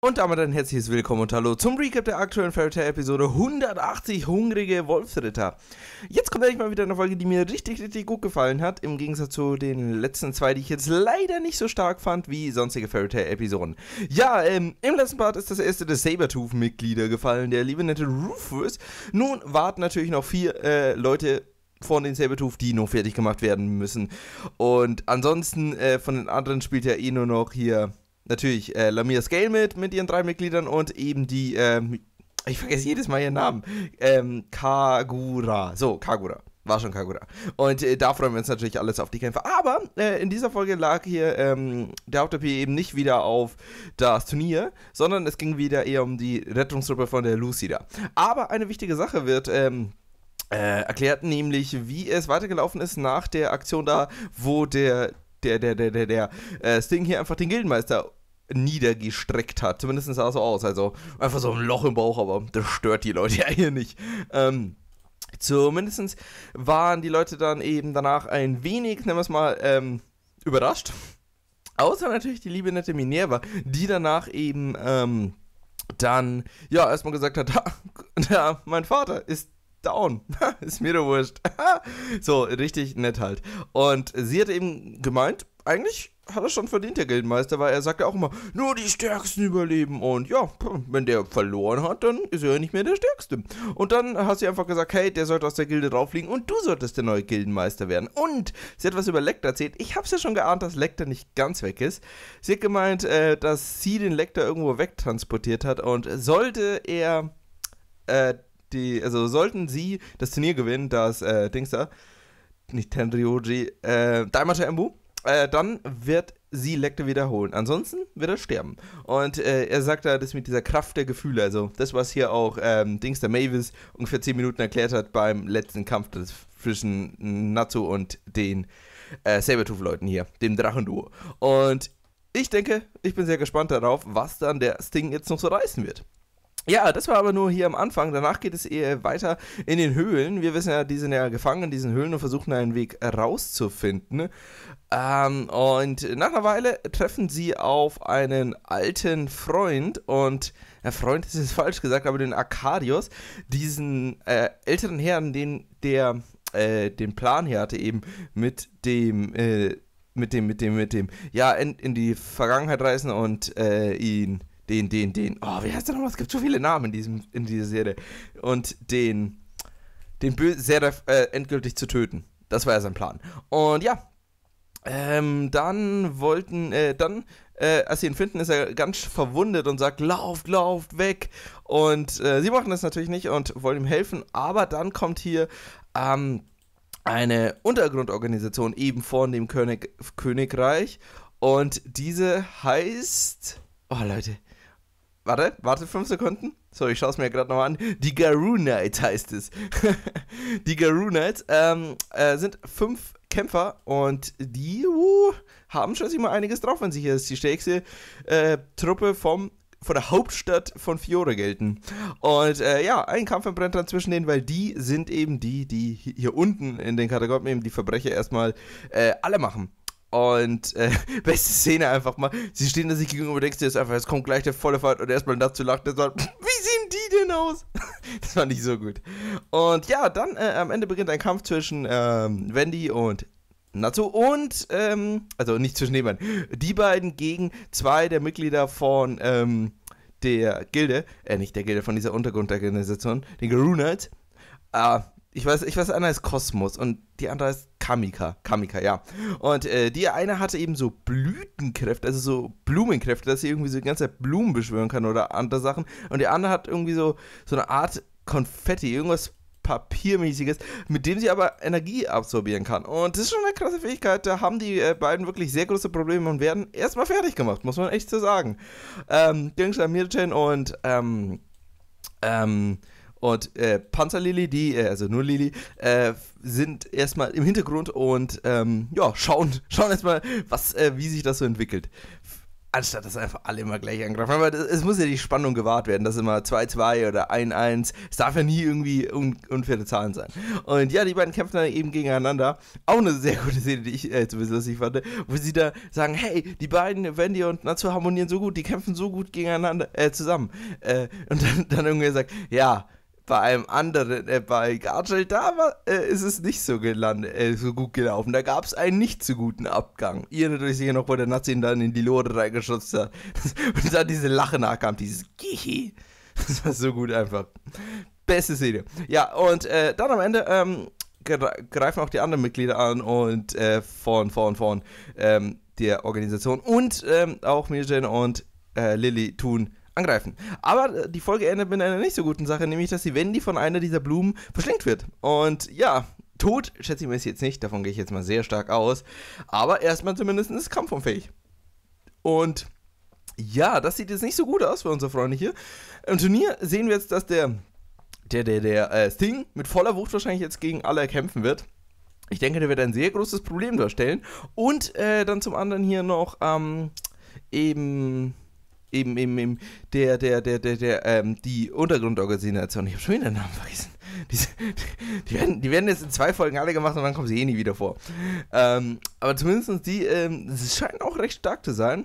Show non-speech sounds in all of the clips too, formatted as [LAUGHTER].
Und damit ein herzliches Willkommen und Hallo zum Recap der aktuellen Fairy Tail episode 180 hungrige Wolfsritter. Jetzt kommt endlich mal wieder eine Folge, die mir richtig, richtig gut gefallen hat, im Gegensatz zu den letzten zwei, die ich jetzt leider nicht so stark fand wie sonstige Fairy Tail episoden Ja, ähm, im letzten Part ist das erste der Sabertooth-Mitglieder gefallen, der liebe nette Rufus. Nun warten natürlich noch vier äh, Leute von den Sabertooth, die noch fertig gemacht werden müssen. Und ansonsten äh, von den anderen spielt ja eh nur noch hier natürlich äh, Lamia Scale mit, mit ihren drei Mitgliedern und eben die, ähm, ich vergesse jedes Mal ihren Namen, ähm, Kagura. So, Kagura. War schon Kagura. Und äh, da freuen wir uns natürlich alles auf die Kämpfe. Aber äh, in dieser Folge lag hier ähm, der Haupttopier eben nicht wieder auf das Turnier, sondern es ging wieder eher um die Rettungstruppe von der Lucy da. Aber eine wichtige Sache wird. Ähm, äh, erklärt nämlich, wie es weitergelaufen ist nach der Aktion da, wo der der, der, der, der, der äh, Sting hier einfach den Gildenmeister niedergestreckt hat. Zumindest sah es so aus. Also einfach so ein Loch im Bauch, aber das stört die Leute [LAUGHS] ja hier nicht. Ähm, zumindest waren die Leute dann eben danach ein wenig, nennen wir es mal, ähm, überrascht. Außer natürlich die liebe nette Minerva, die danach eben ähm, dann, ja, erstmal gesagt hat, [LAUGHS] [LAUGHS] ja, mein Vater ist down. ist mir doch wurscht. so, richtig nett halt. Und sie hat eben gemeint, eigentlich hat er schon verdient, der Gildenmeister, weil er sagt ja auch immer, nur die Stärksten überleben. Und ja, wenn der verloren hat, dann ist er ja nicht mehr der Stärkste. Und dann hat sie einfach gesagt, hey, der sollte aus der Gilde draufliegen und du solltest der neue Gildenmeister werden. Und sie hat was über Lecter erzählt. Ich hab's ja schon geahnt, dass Lecter nicht ganz weg ist. Sie hat gemeint, äh, dass sie den Lecter irgendwo wegtransportiert hat und sollte er, äh, die, also sollten sie das Turnier gewinnen, das, äh, Dings da, nicht Tenryoji, äh, Daimata Embu, äh, dann wird sie Lecter wiederholen. Ansonsten wird er sterben. Und äh, er sagt da das mit dieser Kraft der Gefühle, also das, was hier auch ähm, Dings der Mavis ungefähr 10 Minuten erklärt hat beim letzten Kampf zwischen Natsu und den äh, Sabertooth-Leuten hier, dem Drachenduo. Und ich denke, ich bin sehr gespannt darauf, was dann der Sting jetzt noch so reißen wird. Ja, das war aber nur hier am Anfang. Danach geht es eher weiter in den Höhlen. Wir wissen ja, die sind ja gefangen in diesen Höhlen und versuchen einen Weg rauszufinden. Ähm, und nach einer Weile treffen sie auf einen alten Freund und äh, Freund ist jetzt falsch gesagt, aber den Arkadius, diesen äh, älteren Herrn, den der äh, den Plan hier hatte eben mit dem äh, mit dem mit dem mit dem ja in, in die Vergangenheit reisen und äh, ihn den, den, den, oh, wie heißt der nochmal? Es gibt so viele Namen in, diesem, in dieser Serie. Und den, den bösen Seraph äh, endgültig zu töten. Das war ja sein Plan. Und ja, ähm, dann wollten, äh, dann, äh, als sie ihn finden, ist er ganz verwundet und sagt, lauft, lauft, weg. Und äh, sie machen das natürlich nicht und wollen ihm helfen, aber dann kommt hier ähm, eine Untergrundorganisation eben von dem König Königreich und diese heißt, oh Leute, Warte, warte fünf Sekunden. So, ich schaue es mir gerade noch an. Die Garou Knights heißt es. [LAUGHS] die Garou Knights ähm, äh, sind fünf Kämpfer und die uh, haben schon sich mal einiges drauf, wenn sie hier ist. Die stärkste äh, Truppe vom von der Hauptstadt von Fiore gelten. Und äh, ja, ein Kampf im dann zwischen denen, weil die sind eben die, die hier unten in den Katakomben eben die Verbrecher erstmal äh, alle machen. Und äh, [LAUGHS] beste Szene einfach mal. Sie stehen da sich gegenüber, denkst du jetzt einfach, es kommt gleich der volle Fahrt und erstmal dazu lacht der sagt, wie sehen die denn aus? [LAUGHS] das fand ich so gut. Und ja, dann äh, am Ende beginnt ein Kampf zwischen ähm, Wendy und Natsu und, ähm, also nicht zwischen den beiden, die beiden gegen zwei der Mitglieder von ähm, der Gilde, äh, nicht der Gilde, von dieser Untergrundorganisation, den Gerunert. Äh, ah, ich weiß, ich weiß, einer ist Kosmos und die andere ist Kamika. Kamika, ja. Und äh, die eine hatte eben so Blütenkräfte, also so Blumenkräfte, dass sie irgendwie so die ganze Zeit Blumen beschwören kann oder andere Sachen. Und die andere hat irgendwie so, so eine Art Konfetti, irgendwas Papiermäßiges, mit dem sie aber Energie absorbieren kann. Und das ist schon eine krasse Fähigkeit. Da haben die äh, beiden wirklich sehr große Probleme und werden erstmal fertig gemacht, muss man echt so sagen. Ähm, Dingsan Mirchen und ähm, ähm, und äh, Panzerlili, die, äh, also nur Lili, äh, sind erstmal im Hintergrund und ähm, ja, schauen, [LAUGHS] schauen erstmal, was, äh, wie sich das so entwickelt. Anstatt dass einfach alle immer gleich angreifen. Aber das, es muss ja die Spannung gewahrt werden, dass immer 2-2 oder 1-1. Es darf ja nie irgendwie un unfaire Zahlen sein. Und ja, die beiden kämpfen dann eben gegeneinander. Auch eine sehr gute Szene, die ich äh, zumindest lustig fand, wo sie da sagen: Hey, die beiden, Wendy und Natsu harmonieren so gut, die kämpfen so gut gegeneinander äh, zusammen. Äh, und dann, dann irgendwer sagt: Ja, bei einem anderen, äh, bei Gargel, da war, äh, ist es nicht so, gelandet, äh, so gut gelaufen. Da gab es einen nicht so guten Abgang. Ihr natürlich sicher noch, wo der Nazi ihn dann in die Lore reingeschubst hat. [LAUGHS] Und dann diese Lache nachkam, dieses Gihi. Das war so gut einfach. Beste Szene. Ja, und äh, dann am Ende ähm, greifen auch die anderen Mitglieder an und äh, von, von, von ähm, der Organisation und ähm, auch Mirjen und äh, Lilly tun angreifen. Aber äh, die Folge endet mit einer nicht so guten Sache, nämlich dass die Wendy von einer dieser Blumen verschlingt wird. Und ja, tot schätze ich mir jetzt nicht, davon gehe ich jetzt mal sehr stark aus. Aber erstmal zumindest ist kampfunfähig. Und ja, das sieht jetzt nicht so gut aus für unsere Freunde hier. Im Turnier sehen wir jetzt, dass der, der, der, der äh, Sting mit voller Wucht wahrscheinlich jetzt gegen alle kämpfen wird. Ich denke, der wird ein sehr großes Problem darstellen. Und äh, dann zum anderen hier noch ähm, eben eben, eben, eben der, der, der, der, der, ähm, die Untergrundorganisation, ich habe schon wieder den Namen vergessen. Die, die, werden, die werden jetzt in zwei Folgen alle gemacht und dann kommen sie eh nie wieder vor. Ähm, aber zumindest die, ähm, scheinen auch recht stark zu sein.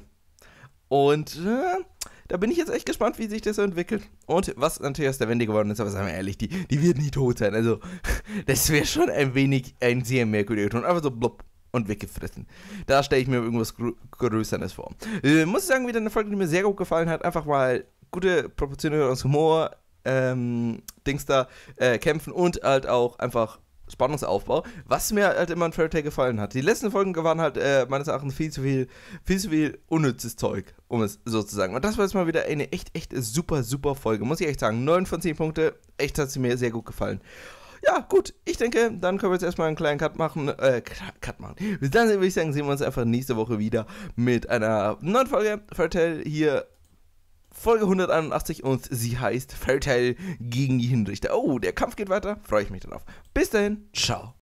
Und äh, da bin ich jetzt echt gespannt, wie sich das so entwickelt. Und was natürlich aus der Wende geworden ist, aber sagen wir ehrlich, die, die wird nie tot sein. Also, [LAUGHS] das wäre schon ein wenig ein sehr merkwürdiger Ton. Einfach so blub und weggefressen. Da stelle ich mir irgendwas Gr Größeres vor. Äh, muss ich sagen, wieder eine Folge, die mir sehr gut gefallen hat. Einfach mal gute Proportionen und Humor, ähm, Dings da, äh, kämpfen und halt auch einfach Spannungsaufbau, was mir halt immer an Fairytale gefallen hat. Die letzten Folgen waren halt äh, meines Erachtens viel zu viel, viel zu viel unnützes Zeug, um es so zu sagen. Und das war jetzt mal wieder eine echt, echt super, super Folge. Muss ich echt sagen. 9 von 10 Punkte, echt hat sie mir sehr gut gefallen. Ja, gut, ich denke, dann können wir jetzt erstmal einen kleinen Cut machen. Äh, Cut machen. Bis dann würde ich sagen, sehen wir uns einfach nächste Woche wieder mit einer neuen Folge. Vertell hier Folge 181 und sie heißt Fairytale gegen die Hinrichter. Oh, der Kampf geht weiter. Freue ich mich darauf. Bis dahin. Ciao.